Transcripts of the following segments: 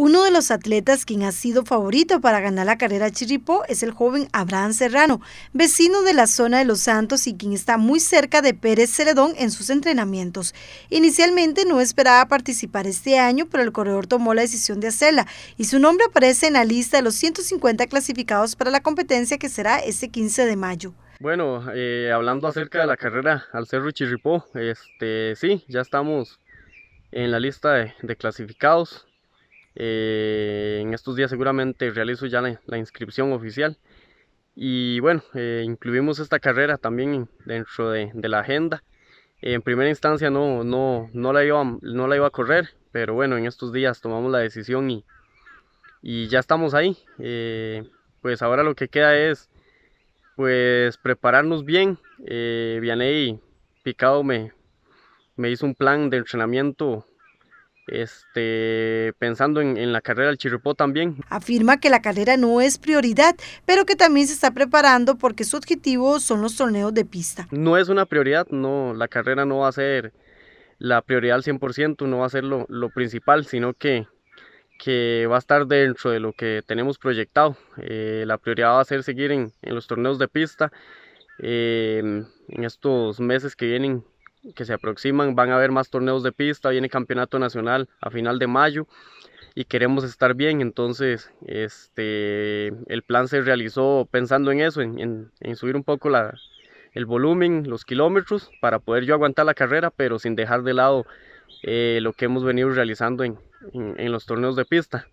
Uno de los atletas quien ha sido favorito para ganar la carrera chiripó es el joven Abraham Serrano, vecino de la zona de Los Santos y quien está muy cerca de Pérez Celedón en sus entrenamientos. Inicialmente no esperaba participar este año, pero el corredor tomó la decisión de hacerla y su nombre aparece en la lista de los 150 clasificados para la competencia que será este 15 de mayo. Bueno, eh, hablando acerca de la carrera al Cerro Chirripó, este, sí, ya estamos en la lista de clasificados eh, en estos días seguramente realizo ya la, inscripción oficial. Y bueno, eh, incluimos esta carrera también dentro de, la agenda. En primera instancia no, no, no, la iba, no la iba a correr, pero bueno, en estos días tomamos la decisión y, y ya estamos ahí. Eh, pues ahora lo que queda es pues prepararnos bien. Vianey Picado me, me hizo un plan de entrenamiento este, pensando en, la carrera del Chirripó también. Afirma que la carrera no es prioridad, pero que también se está preparando porque su objetivo son los torneos de pista. No es una prioridad, no, la carrera no va a ser la prioridad al 100%, no va a ser lo, principal, sino que, que va a estar dentro de lo que tenemos proyectado. Eh, la prioridad va a ser seguir en, los torneos de pista eh, en estos meses que vienen que se aproximan, van a haber más torneos de pista, viene campeonato nacional a final de mayo y queremos estar bien, entonces este, el plan se realizó pensando en eso, en, subir un poco la, el volumen, los kilómetros, para poder yo aguantar la carrera, pero sin dejar de lado eh, lo que hemos venido realizando en, los torneos de pista.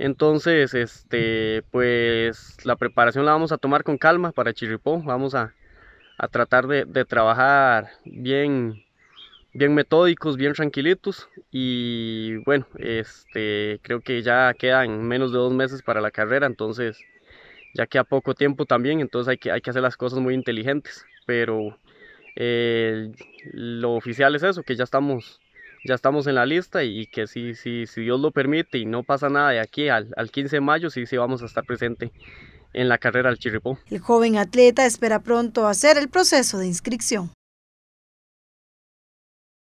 Entonces, este, pues la preparación la vamos a tomar con calma para Chirripó. Vamos a, a tratar de, trabajar bien, bien metódicos, bien tranquilitos y bueno, este, creo que ya quedan menos de dos meses para la carrera, entonces ya queda poco tiempo también, entonces hay que, hay que hacer las cosas muy inteligentes, pero eh, lo oficial es eso, que ya estamos ya estamos en la lista y, que si, si, si, Dios lo permite y no pasa nada de aquí al, 15 de mayo, sí, sí vamos a estar presente en la carrera al Chirripó. El joven atleta espera pronto hacer el proceso de inscripción.